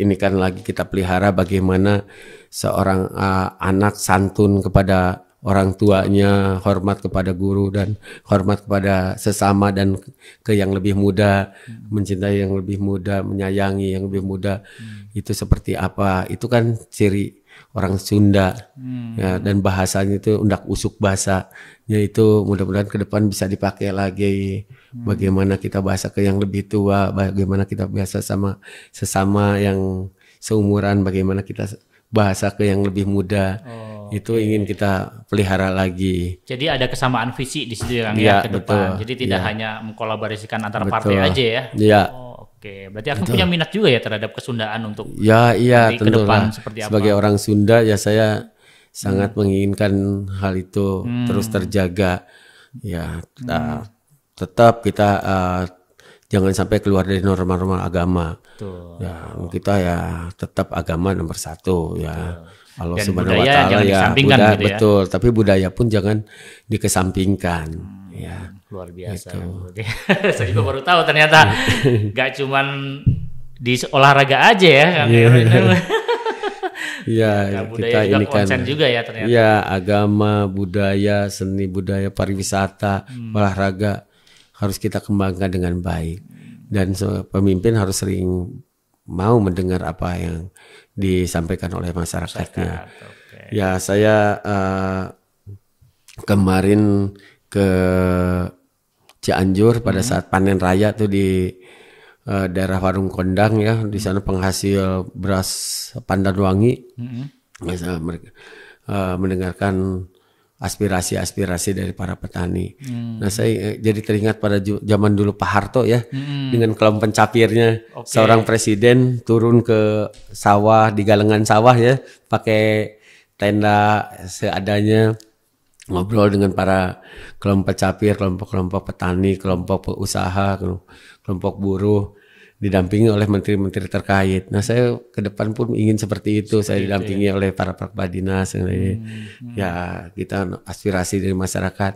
ini kan lagi kita pelihara bagaimana seorang uh, anak santun kepada orang tuanya, hormat kepada guru dan hormat kepada sesama dan ke yang lebih muda, hmm. mencintai yang lebih muda, menyayangi yang lebih muda. Hmm. Itu seperti apa? Itu kan ciri orang Sunda hmm. ya, dan bahasanya itu undak usuk bahasanya itu mudah-mudahan ke depan bisa dipakai lagi hmm. bagaimana kita bahasa ke yang lebih tua bagaimana kita biasa sama sesama yang seumuran bagaimana kita bahasa ke yang lebih muda oh, itu okay. ingin kita pelihara lagi jadi ada kesamaan visi di situ yang ya, ya ke depan jadi tidak ya. hanya mengkolaborasikan antar betul. partai aja ya ya oh. Oke, berarti aku punya minat juga ya terhadap kesundaan untuk ya iya ke lah. seperti apa? Sebagai orang Sunda ya saya sangat hmm. menginginkan hal itu hmm. terus terjaga. Ya hmm. tetap kita uh, jangan sampai keluar dari norma-norma agama. Betul. Ya kita ya tetap agama nomor satu ya. betul. ya. Allah Subhanahu Wa Taala ya budaya gitu ya. betul, tapi budaya pun jangan dikesampingkan. Hmm. Ya, luar biasa. Gitu. Saya juga baru tahu ternyata nggak cuman di olahraga aja ya Kang iya. yeah. Iya, nah, kita ini kan juga ya ternyata. Iya, agama, budaya, seni budaya, pariwisata, hmm. olahraga harus kita kembangkan dengan baik. Dan pemimpin harus sering mau mendengar apa yang disampaikan oleh masyarakatnya. Masyarakat, okay. Ya, saya uh, kemarin ke Cianjur pada hmm. saat panen raya tuh di uh, daerah Warung Kondang ya di sana penghasil beras wangi hmm. mereka uh, mendengarkan aspirasi-aspirasi dari para petani. Hmm. Nah saya eh, jadi teringat pada zaman dulu Pak Harto ya hmm. dengan kelompok pencapirnya okay. seorang presiden turun ke sawah di galengan sawah ya pakai tenda seadanya ngobrol dengan para kelompok capir, kelompok-kelompok petani, kelompok usaha, kelompok buruh didampingi oleh menteri-menteri terkait. Nah, saya ke depan pun ingin seperti itu. Seperti saya ya. didampingi ya. oleh para perkepadinas, hmm, hmm. ya kita aspirasi dari masyarakat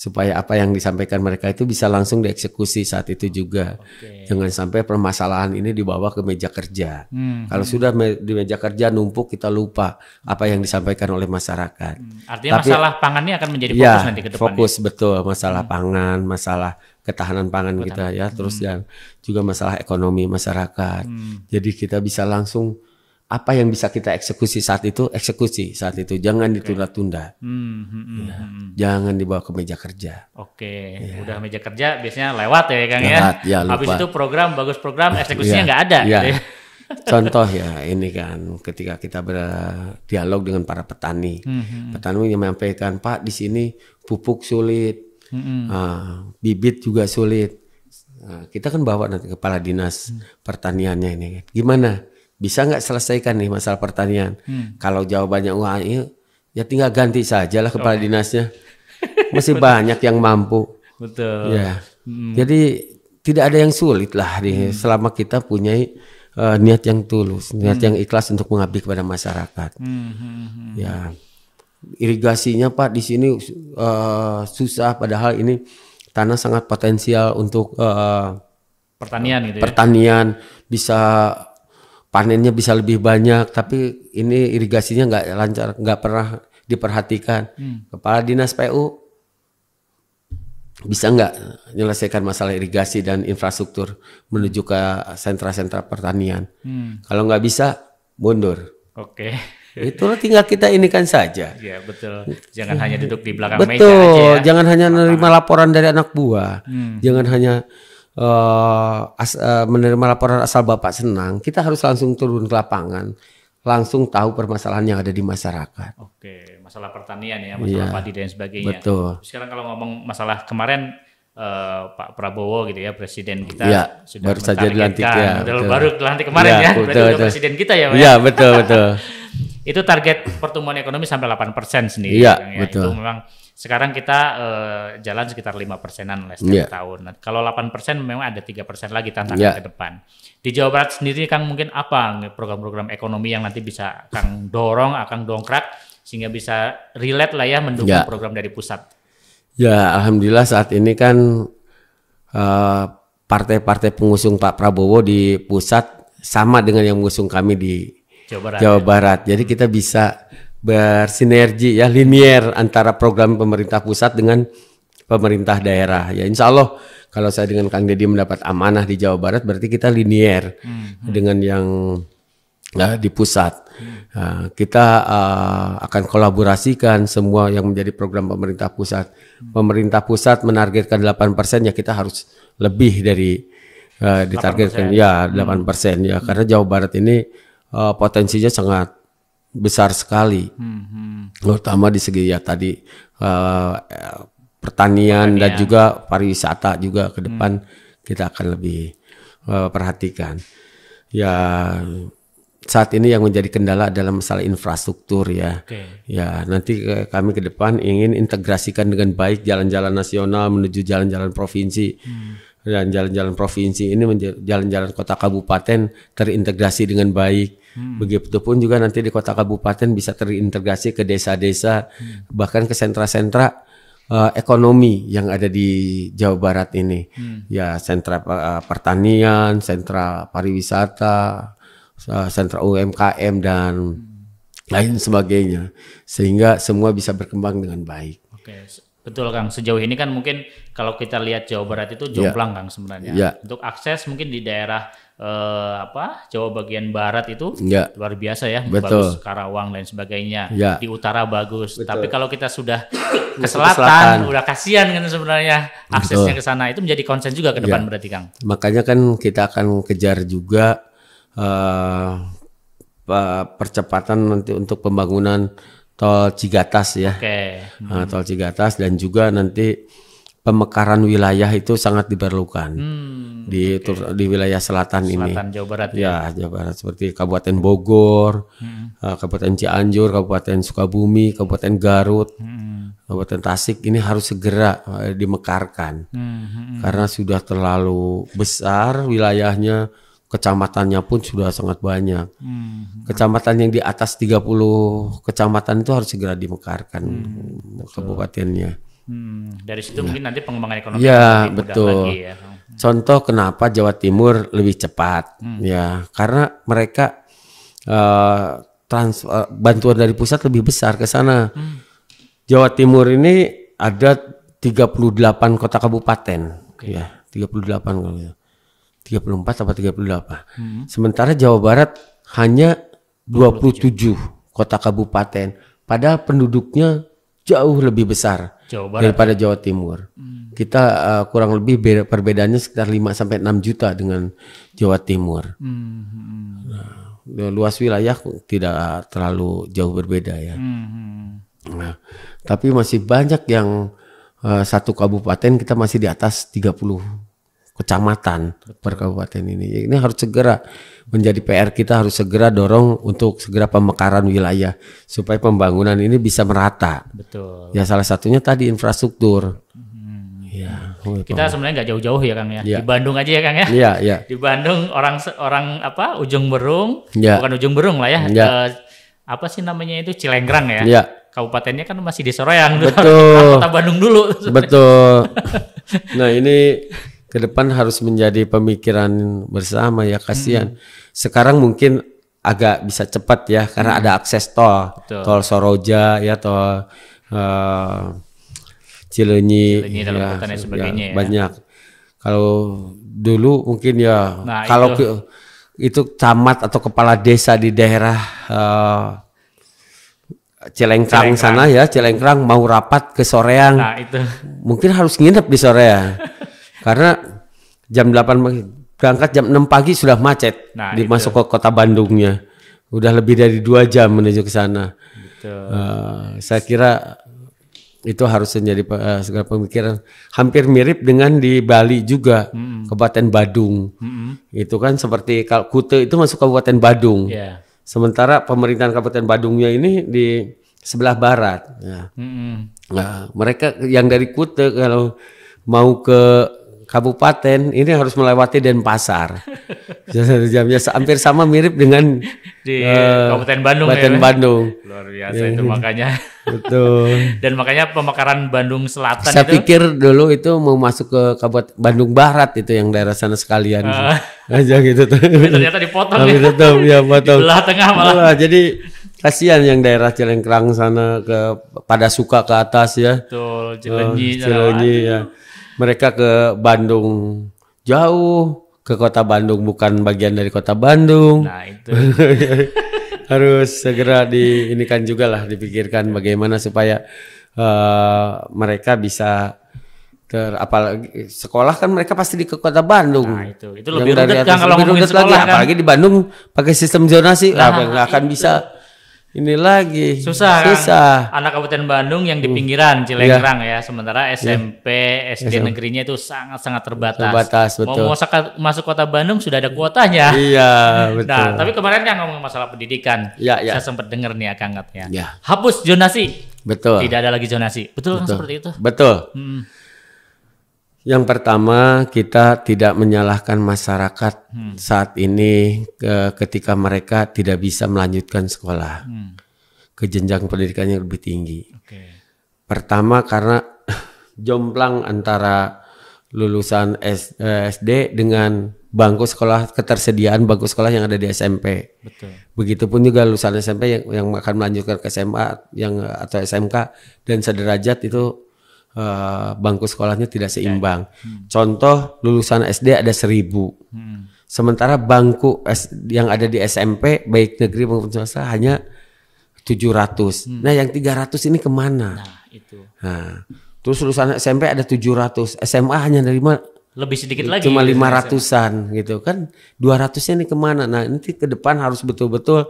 supaya apa yang disampaikan mereka itu bisa langsung dieksekusi saat itu juga. Okay. Jangan sampai permasalahan ini dibawa ke meja kerja. Hmm. Kalau hmm. sudah di meja kerja numpuk kita lupa apa yang disampaikan oleh masyarakat. Hmm. Artinya Tapi, masalah ini akan menjadi iya, fokus ya, nanti ke depan. Fokus ya? betul masalah hmm. pangan, masalah ketahanan pangan kita ya, terus hmm. dan juga masalah ekonomi masyarakat. Hmm. Jadi kita bisa langsung apa yang bisa kita eksekusi saat itu eksekusi saat itu jangan ditunda-tunda hmm, hmm, hmm, ya. Hmm, hmm. jangan dibawa ke meja kerja oke ya. udah meja kerja biasanya lewat ya kang ya. lewat, ya, ya habis itu program bagus program eksekusinya ya, nggak ya, ada ya. Gitu ya. contoh ya ini kan ketika kita berdialog dengan para petani hmm, hmm. hmm. petani yang menyampaikan pak di sini pupuk sulit hmm, hmm. Uh, bibit juga sulit uh, kita kan bawa nanti kepala dinas hmm. pertaniannya ini gimana bisa nggak selesaikan nih masalah pertanian? Hmm. Kalau jawabannya wah ini iya, ya tinggal ganti saja lah kepala okay. dinasnya. Masih banyak yang mampu. Betul. Ya. Hmm. Jadi tidak ada yang sulit lah nih hmm. selama kita punya uh, niat yang tulus, niat hmm. yang ikhlas untuk mengabdi kepada masyarakat. Hmm. Hmm. hmm. Ya. Irigasinya Pak di sini uh, susah padahal ini tanah sangat potensial untuk uh, pertanian gitu ya? Pertanian bisa panennya bisa lebih banyak tapi ini irigasinya nggak lancar nggak pernah diperhatikan hmm. kepala dinas PU bisa nggak menyelesaikan masalah irigasi dan infrastruktur menuju ke sentra-sentra pertanian hmm. kalau nggak bisa mundur oke okay. Itulah tinggal kita ini kan saja. Iya betul. Jangan hanya duduk di belakang betul, meja aja. Betul. Ya. Jangan hanya menerima laporan dari anak buah. Hmm. Jangan hanya uh, as, uh, menerima laporan asal Bapak senang, kita harus langsung turun ke lapangan, langsung tahu permasalahan yang ada di masyarakat. Oke, masalah pertanian ya, masalah yeah, padi dan sebagainya. Betul. Sekarang kalau ngomong masalah kemarin uh, Pak Prabowo gitu ya, presiden kita ya, sudah baru saja dilantik ya. Betul. Baru dilantik kemarin ya, ya betul, berarti betul. presiden kita ya. Iya, ya? betul betul. itu target pertumbuhan ekonomi sampai 8% sendiri. Iya, ya. betul. Itu memang sekarang kita uh, jalan sekitar lima persenan lah setiap yeah. tahun. Nah, kalau 8 persen memang ada tiga persen lagi tantangan yeah. ke depan. Di Jawa Barat sendiri Kang mungkin apa program-program ekonomi yang nanti bisa Kang dorong, akan dongkrak sehingga bisa relate lah ya mendukung yeah. program dari pusat. Ya, alhamdulillah saat ini kan partai eh, partai-partai pengusung Pak Prabowo di pusat sama dengan yang mengusung kami di Jawa Barat. Jawa ya. Barat. Jadi hmm. kita bisa bersinergi ya linier antara program pemerintah pusat dengan pemerintah daerah. Ya insya Allah kalau saya dengan Kang Deddy mendapat amanah di Jawa Barat berarti kita linier hmm. dengan yang ya, di pusat. Nah, kita uh, akan kolaborasikan semua yang menjadi program pemerintah pusat. Hmm. Pemerintah pusat menargetkan 8% ya kita harus lebih dari uh, ditargetkan 8%. ya 8% hmm. ya karena Jawa Barat ini uh, potensinya sangat besar sekali, hmm. terutama di segi ya tadi uh, eh, pertanian, pertanian dan juga pariwisata juga ke depan hmm. kita akan lebih uh, perhatikan. Ya saat ini yang menjadi kendala adalah masalah infrastruktur ya. Okay. Ya, nanti kami ke depan ingin integrasikan dengan baik jalan-jalan nasional menuju jalan-jalan provinsi. Hmm dan jalan-jalan provinsi ini jalan-jalan kota kabupaten terintegrasi dengan baik. Hmm. Begitupun juga nanti di kota kabupaten bisa terintegrasi ke desa-desa hmm. bahkan ke sentra-sentra uh, ekonomi yang ada di Jawa Barat ini. Hmm. Ya sentra uh, pertanian, sentra pariwisata, uh, sentra UMKM dan hmm. lain sebagainya sehingga semua bisa berkembang dengan baik. Okay. Betul Kang, sejauh ini kan mungkin kalau kita lihat Jawa Barat itu jomplang yeah. Kang sebenarnya. Yeah. Untuk akses mungkin di daerah eh, apa Jawa bagian barat itu yeah. luar biasa ya, Betul. bagus Karawang dan sebagainya. Yeah. Di utara bagus, Betul. tapi kalau kita sudah ke selatan, udah kasihan kan sebenarnya aksesnya ke sana itu menjadi konsen juga ke ya. depan yeah. berarti Kang. Makanya kan kita akan kejar juga uh, percepatan nanti untuk pembangunan tol Cigatas ya. Okay. Ah, hmm. tol Cigatas dan juga nanti pemekaran wilayah itu sangat diperlukan hmm, di okay. di wilayah selatan, selatan ini. Selatan Jawa Barat ya. ya. Jawa Barat seperti Kabupaten Bogor, hmm. Ah, Kabupaten Cianjur, Kabupaten Sukabumi, Kabupaten Garut, hmm. Kabupaten Tasik ini harus segera eh, dimekarkan hmm, hmm, hmm, karena sudah terlalu besar wilayahnya kecamatannya pun sudah sangat banyak. Hmm. Kecamatan yang di atas 30 kecamatan itu harus segera dimekarkan hmm, kabupatennya. Hmm. Dari situ ya. mungkin nanti pengembangan ekonomi ya, lebih betul. mudah lagi ya. Hmm. Contoh kenapa Jawa Timur lebih cepat hmm. ya karena mereka uh, eh, transfer eh, bantuan dari pusat lebih besar ke sana. Hmm. Jawa Timur ini ada 38 kota kabupaten okay. ya, 38 kalau 34 atau 38. Hmm. Sementara Jawa Barat hanya 27 kota kabupaten. Padahal penduduknya jauh lebih besar Jawa Barat. daripada Jawa Timur. Hmm. Kita uh, kurang lebih perbedaannya sekitar 5 sampai 6 juta dengan Jawa Timur. Hmm, hmm, hmm. Nah, luas wilayah tidak terlalu jauh berbeda ya. Hmm. hmm. Nah, tapi masih banyak yang eh, satu kabupaten kita masih di atas 30 kecamatan per kabupaten ini. Ya, ini harus segera menjadi PR kita harus segera dorong untuk segera pemekaran wilayah supaya pembangunan ini bisa merata. Betul. Ya salah satunya tadi infrastruktur. Hmm. Ya. Oh, ya kita sebenarnya nggak jauh-jauh ya Kang ya. ya. Di Bandung aja ya Kang ya. Iya, ya. Di Bandung orang orang apa Ujung Berung, ya. bukan Ujung Berung lah ya. ya. Ke, eh, apa sih namanya itu Cilenggrang ya. Iya. Kabupatennya kan masih di Soreang. Betul. Kota Bandung dulu. Betul. nah, ini ke depan harus menjadi pemikiran bersama ya kasihan. Hmm. Sekarang mungkin agak bisa cepat ya karena hmm. ada akses tol, Betul. tol Soroja ya tol uh, Cilenyi, Cilenyi dalam ya, dan ya, ya, banyak. Kalau dulu mungkin ya nah, kalau itu. itu camat atau kepala desa di daerah uh, eh, Cilengkrang sana ya Cilengkrang mau rapat ke Soreang. Nah, itu. Mungkin harus nginep di Soreang. Karena jam 8 pagi berangkat jam 6 pagi sudah macet nah, di masuk ke kota Bandungnya. Udah lebih dari dua jam menuju ke sana. Uh, saya kira itu harus menjadi uh, segala pemikiran hampir mirip dengan di Bali juga mm-hmm. Kabupaten Badung mm-hmm. itu kan seperti kalau Kute itu masuk Kabupaten Badung yeah. sementara pemerintahan Kabupaten Badungnya ini di sebelah barat ya. mm-hmm. nah, mereka yang dari Kute kalau mau ke kabupaten ini harus melewati Denpasar. Jamnya hampir sama mirip dengan di uh, Kabupaten Bandung. Ya, kabupaten ya, Bandung. Luar biasa yeah. itu ya. makanya. Betul. Dan makanya pemekaran Bandung Selatan Saya itu. pikir dulu itu mau masuk ke Kabupaten Bandung Barat itu yang daerah sana sekalian. Uh, aja gitu tuh. Ternyata dipotong. Tapi tetap ya iya, potong. Belah tengah malah. Nah, jadi kasihan yang daerah Cilengkrang sana ke pada suka ke atas ya. Betul, Cilenyi. Oh, Cilenyi ya. Aduh mereka ke Bandung jauh ke kota Bandung bukan bagian dari kota Bandung. Nah itu harus segera di ini kan juga lah dipikirkan bagaimana supaya uh, mereka bisa ter apalagi sekolah kan mereka pasti di ke kota Bandung. Nah, itu itu lebih rudet kan kalau lebih lagi kan. apalagi di Bandung pakai sistem zonasi nah, nggak akan bisa ini lagi susah kan? susah anak Kabupaten Bandung yang di uh. pinggiran iya. Cilengkrang yeah. ya sementara iya. SMP yeah. SD SMP. negerinya itu sangat sangat terbatas terbatas betul mau masuk, masuk kota Bandung sudah ada kuotanya iya yeah, betul nah tapi kemarin kan ngomong masalah pendidikan yeah, yeah. saya sempat dengar nih ya Kang yeah. Iya. hapus zonasi betul tidak ada lagi zonasi betul, kan betul. Kan, seperti itu betul hmm. Yang pertama, kita tidak menyalahkan masyarakat hmm. saat ini ke, ketika mereka tidak bisa melanjutkan sekolah hmm. ke jenjang pendidikan yang lebih tinggi. Okay. Pertama karena jomplang antara lulusan S, eh, SD dengan bangku sekolah ketersediaan bangku sekolah yang ada di SMP. Betul. Begitupun juga lulusan SMP yang yang akan melanjutkan ke SMA yang atau SMK dan sederajat itu uh, bangku sekolahnya tidak seimbang. Hmm. Contoh lulusan SD ada seribu, hmm. sementara bangku S yang ada di SMP baik negeri maupun swasta hanya 700. Hmm. Nah yang 300 ini kemana? Nah itu. Nah, terus lulusan SMP ada 700, SMA hanya nerima lebih sedikit lagi cuma lima ratusan gitu kan dua ratusnya ini kemana nah nanti ke depan harus betul-betul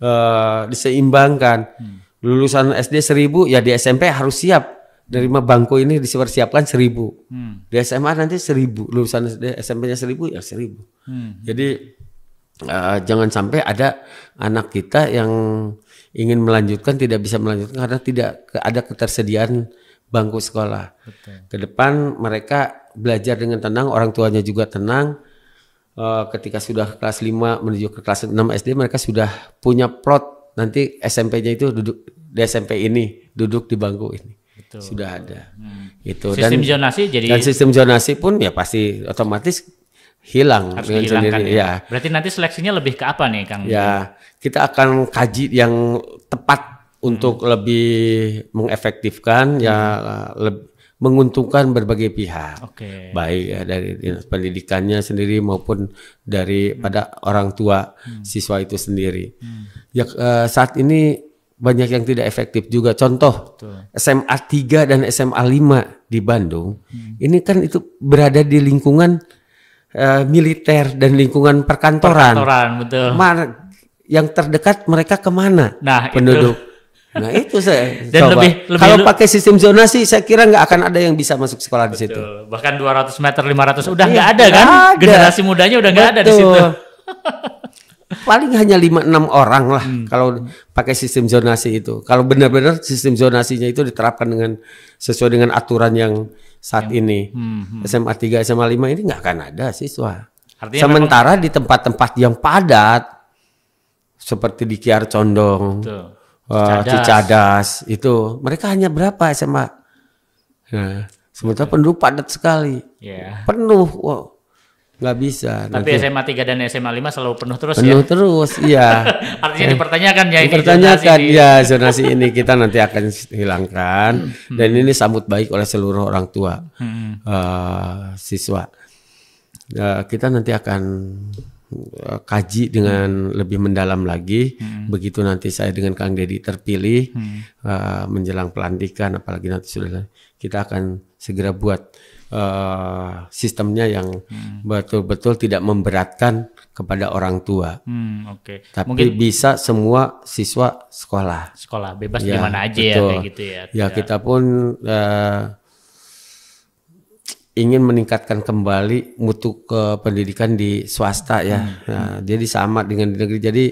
uh, diseimbangkan hmm. lulusan SD seribu ya di SMP harus siap dari mah bangku ini disiapkan seribu. Hmm. Di SMA nanti seribu, lulusan SMP-nya seribu ya seribu. Hmm. Jadi uh, jangan sampai ada anak kita yang ingin melanjutkan tidak bisa melanjutkan karena tidak ada ketersediaan bangku sekolah. Ke depan mereka belajar dengan tenang, orang tuanya juga tenang. Uh, ketika sudah kelas 5 menuju ke kelas 6 SD mereka sudah punya plot nanti SMP-nya itu duduk di SMP ini, duduk di bangku ini gitu. Sudah ada. Hmm. Itu sistem dan zonasi jadi dan sistem zonasi pun ya pasti otomatis hilang sendiri ya. ya. Berarti nanti seleksinya lebih ke apa nih Kang? Ya, kita akan kaji yang tepat untuk hmm. lebih mengefektifkan hmm. ya lebih menguntungkan berbagai pihak, okay. baik ya dari dinas pendidikannya sendiri maupun dari hmm. pada orang tua hmm. siswa itu sendiri. Hmm. Ya uh, saat ini banyak yang tidak efektif juga. Contoh Betul. SMA 3 dan SMA 5 di Bandung, hmm. ini kan itu berada di lingkungan uh, militer dan lingkungan perkantoran. Perkantoran, betul. Mar yang terdekat mereka kemana? Nah, penduduk. Itu. Nah itu saya. Dan coba. lebih, lebih kalau pakai sistem zonasi, saya kira nggak akan ada yang bisa masuk sekolah Betul. di situ. Bahkan 200 meter, 500 udah iya, nggak ya, ada kan? Ada. Generasi mudanya udah nggak ada di situ. paling hanya 5 6 orang lah hmm. kalau pakai sistem zonasi itu. Kalau benar-benar sistem zonasinya itu diterapkan dengan sesuai dengan aturan yang saat yang, ini. Hmm, hmm. SMA 3, SMA 5 ini nggak akan ada siswa. Artinya Sementara memang... di tempat-tempat yang padat seperti di Kiar Condong, Betul. Eh, Cicadas. Uh, Cicadas itu mereka hanya berapa SMA? Nah, sementara penduduk padat sekali. Yeah. Penuh. Wow nggak bisa. Tapi nanti. SMA 3 dan SMA 5 selalu penuh terus penuh ya? Penuh terus, iya. Artinya eh, dipertanyakan ya dipertanyakan, ini. Dipertanyakan, ya zonasi ini kita nanti akan hilangkan. Hmm. hmm. Dan ini sambut baik oleh seluruh orang tua hmm. uh, siswa. Uh, kita nanti akan eh, kaji dengan hmm. lebih mendalam lagi. Hmm. Begitu nanti saya dengan Kang Deddy terpilih hmm. uh, menjelang pelantikan, apalagi nanti sudah kita akan segera buat Eh, sistemnya yang hmm. betul-betul hmm. tidak memberatkan kepada orang tua. Hmm, Oke. Okay. Tapi Mungkin... bisa semua siswa sekolah. Sekolah bebas ya, di mana aja betul. ya kayak gitu ya. Ya tidak. kita pun uh, ingin meningkatkan kembali mutu ke pendidikan di swasta ya. Hmm. Nah, hmm. Jadi sama dengan di negeri. Jadi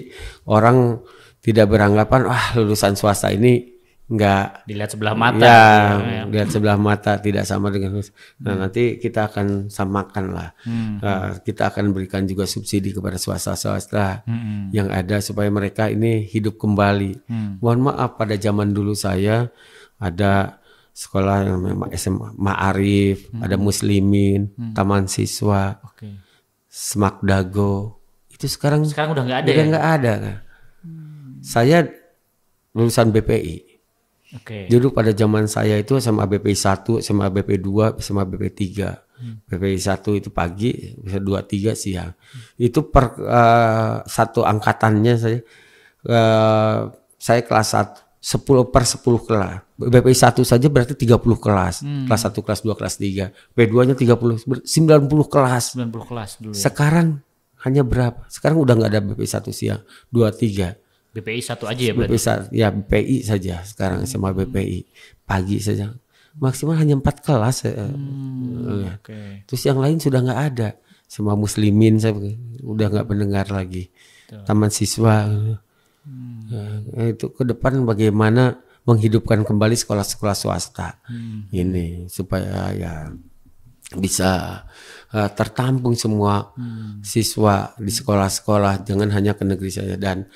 orang tidak beranggapan wah lulusan swasta ini nggak dilihat sebelah mata gitu ya, ya, dilihat sebelah mata tidak sama dengan nah hmm. nanti kita akan samakan lah hmm. uh, kita akan berikan juga subsidi kepada swasta swasta hmm. yang ada supaya mereka ini hidup kembali hmm. mohon maaf pada zaman dulu saya ada sekolah yang memang SMA Ma'arif hmm. ada Muslimin hmm. Taman Siswa okay. Smak Dago itu sekarang sekarang udah nggak ada udah ya? nggak ada kan? hmm. saya lulusan BPI Okay. Dulu pada zaman saya itu sama BP 1, sama BP 2, sama BP 3. Hmm. BP 1 itu pagi, bisa 2 3 siang. Hmm. Itu per uh, satu angkatannya saya uh, saya kelas 1 10 per 10 kelas. BP 1 saja berarti 30 kelas. Hmm. Kelas 1, kelas 2, kelas 3. BP 2-nya 30 90 kelas. 90 kelas dulu ya. Sekarang hanya berapa? Sekarang udah nggak ada BP 1 siang, 2 3 Hmm. BPI satu aja ya berarti? BPI ya BPI saja sekarang hmm. SMA BPI pagi saja maksimal hanya empat kelas eh, hmm, ya. okay. terus yang lain sudah nggak ada semua muslimin saya udah nggak mendengar lagi Betul. taman siswa hmm. ya, eh, itu ke depan bagaimana menghidupkan kembali sekolah-sekolah swasta hmm. ini supaya ya bisa uh, tertampung semua hmm. siswa di sekolah-sekolah jangan hanya ke negeri saja dan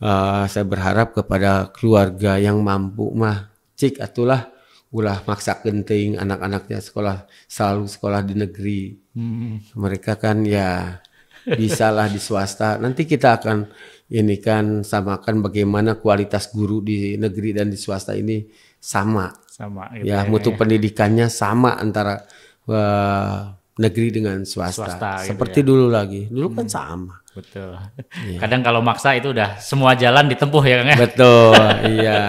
uh, saya berharap kepada keluarga yang mampu mah cik atulah ulah maksa genting anak-anaknya sekolah selalu sekolah di negeri hmm. mereka kan ya bisalah di swasta nanti kita akan ini kan samakan bagaimana kualitas guru di negeri dan di swasta ini sama sama gitu ya, ya mutu pendidikannya sama antara uh, negeri dengan swasta, swasta gitu seperti ya. dulu lagi dulu kan hmm. kan sama Betul. Yeah. Kadang kalau maksa itu udah semua jalan ditempuh ya Kang ya? Betul, iya.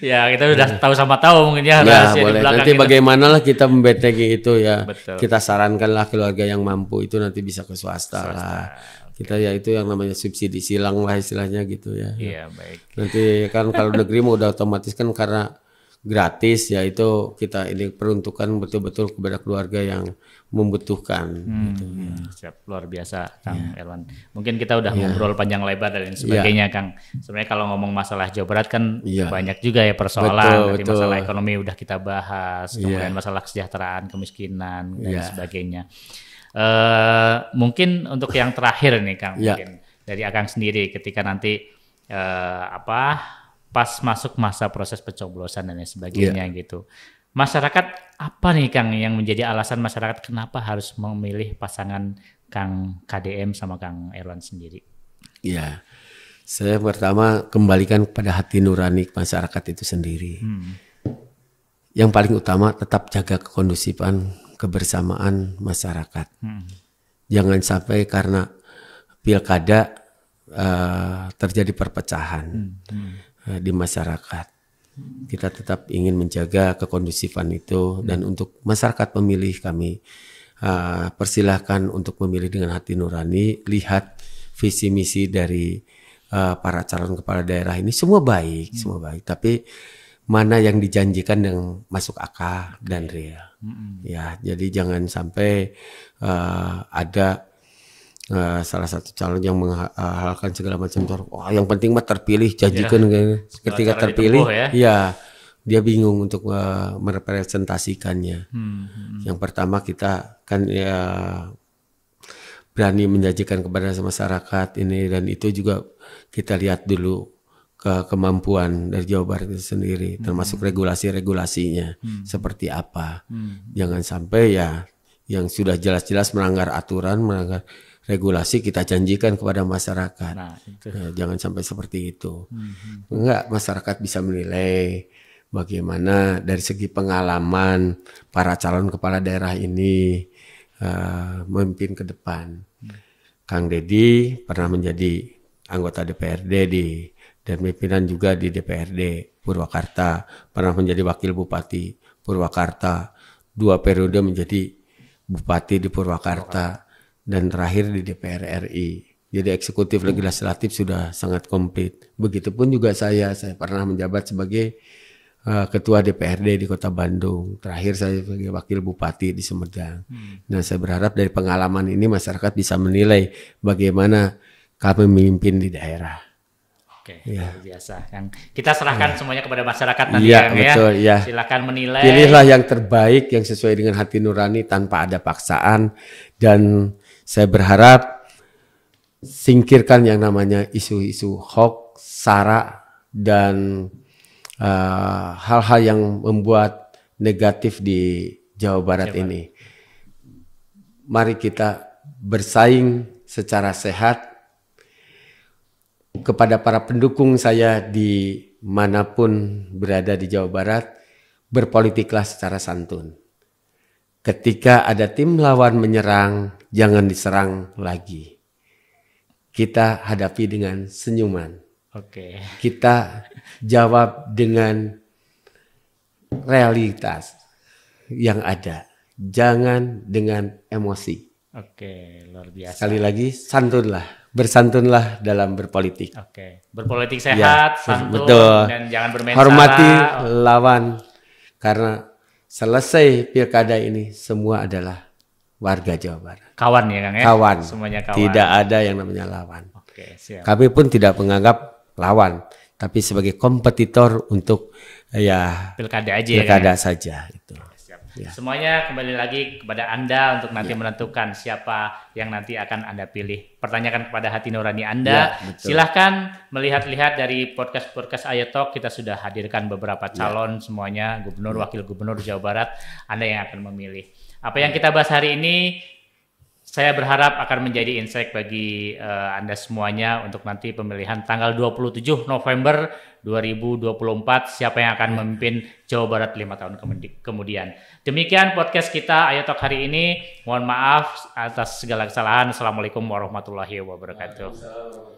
ya kita udah iya. tahu sama tahu mungkin ya. Ya boleh. Nanti gitu. bagaimanalah kita membentengi itu ya. Betul. Kita sarankanlah keluarga yang mampu itu nanti bisa ke swasta, swasta. lah. Kita ya itu yang namanya subsidi silang lah istilahnya gitu ya. Iya baik. Nanti kan kalau negeri mau udah otomatis kan karena gratis ya itu kita ini peruntukan betul-betul kepada keluarga yang membutuhkan hmm, gitu, hmm, ya. siap luar biasa Kang yeah. Erwan mungkin kita udah yeah. ngobrol panjang lebar dan ya. sebagainya yeah. Kang sebenarnya kalau ngomong masalah Jawa Barat kan yeah. banyak juga ya persoalan betul, dari betul. masalah ekonomi udah kita bahas ya. kemudian yeah. masalah kesejahteraan kemiskinan dan yeah. sebagainya uh, mungkin untuk yang terakhir nih Kang yeah. mungkin dari Akang sendiri ketika nanti uh, apa pas masuk masa proses pencoblosan dan lain sebagainya yeah. gitu. Masyarakat apa nih Kang yang menjadi alasan masyarakat kenapa harus memilih pasangan Kang KDM sama Kang Erwan sendiri? Ya, saya pertama kembalikan kepada hati nurani masyarakat itu sendiri. Hmm. Yang paling utama tetap jaga kekondusifan kebersamaan masyarakat. Hmm. Jangan sampai karena pilkada uh, terjadi perpecahan. Hmm. Hmm. Eh, di masyarakat. Kita tetap ingin menjaga kekondusifan itu dan untuk masyarakat pemilih kami uh, persilahkan untuk memilih dengan hati nurani, lihat visi misi dari uh, para calon kepala daerah ini semua baik, hmm. semua baik. Tapi mana yang dijanjikan yang masuk akal dan real. Hmm. Ya, jadi jangan sampai uh, ada uh, salah satu calon yang menghalalkan eh, segala macam corok. Oh, yang penting mah terpilih, janjikan yeah. Iya. ketika terpilih, ya. ya dia bingung untuk uh, merepresentasikannya. Hmm, hmm. Yang pertama kita kan ya berani menjanjikan kepada masyarakat ini dan itu juga kita lihat dulu ke kemampuan dari Jawa Barat itu sendiri, hmm. termasuk regulasi-regulasinya hmm. seperti apa. Hmm. Jangan sampai ya yang sudah jelas-jelas melanggar aturan, melanggar regulasi kita janjikan kepada masyarakat. Nah, itu. Ya, jangan sampai seperti itu. Hmm. Enggak, masyarakat bisa menilai bagaimana dari segi pengalaman para calon kepala daerah ini uh, memimpin ke depan. Hmm. Kang Deddy pernah menjadi anggota DPRD di dan pimpinan juga di DPRD Purwakarta, pernah menjadi wakil bupati Purwakarta, dua periode menjadi bupati di Purwakarta. Purwakarta dan terakhir di DPR RI. Jadi eksekutif legislatif sudah sangat komplit. Begitupun juga saya, saya pernah menjabat sebagai uh, ketua DPRD di Kota Bandung. Terakhir saya sebagai wakil bupati di Sumedang. Hmm. Nah, saya berharap dari pengalaman ini masyarakat bisa menilai bagaimana kami memimpin di daerah. Oke, ya. biasa. Yang kita serahkan ya. semuanya kepada masyarakat nanti iya, ya, yang betul, ya. ya. Silakan menilai. Pilihlah yang terbaik yang sesuai dengan hati nurani tanpa ada paksaan dan saya berharap singkirkan yang namanya isu-isu hoax, sara, dan eh, hal-hal uh, yang membuat negatif di Jawa Barat Jawa. ini. Mari kita bersaing secara sehat kepada para pendukung saya di manapun berada di Jawa Barat, berpolitiklah secara santun. Ketika ada tim lawan menyerang, jangan diserang lagi. Kita hadapi dengan senyuman. Oke. Okay. Kita jawab dengan realitas yang ada. Jangan dengan emosi. Oke, luar biasa. Sekali lagi santunlah, bersantunlah dalam berpolitik. Oke, berpolitik ya, sehat, ya, santun betul. dan jangan bermain Hormati salah. lawan karena selesai pilkada ini semua adalah warga Jawa Barat. Kawan ya Kang ya? Kawan. Semuanya kawan. Tidak ada yang namanya lawan. Oke, siap. Kami pun tidak menganggap lawan, tapi sebagai kompetitor untuk ya pilkada aja ya, pilkada ya, saja itu. Ya. Semuanya kembali lagi kepada Anda untuk nanti ya. menentukan siapa yang nanti akan Anda pilih. Pertanyakan kepada hati nurani Anda. Ya, Silahkan melihat-lihat dari podcast-podcast Ayatok. kita sudah hadirkan beberapa ya. calon ya. semuanya gubernur, wakil gubernur Jawa Barat Anda yang akan memilih. Apa yang kita bahas hari ini saya berharap akan menjadi insight bagi uh, Anda semuanya untuk nanti pemilihan tanggal 27 November 2024 siapa yang akan memimpin Jawa Barat lima tahun kemudian. Demikian podcast kita Ayo Talk hari ini. Mohon maaf atas segala kesalahan. Assalamualaikum warahmatullahi wabarakatuh.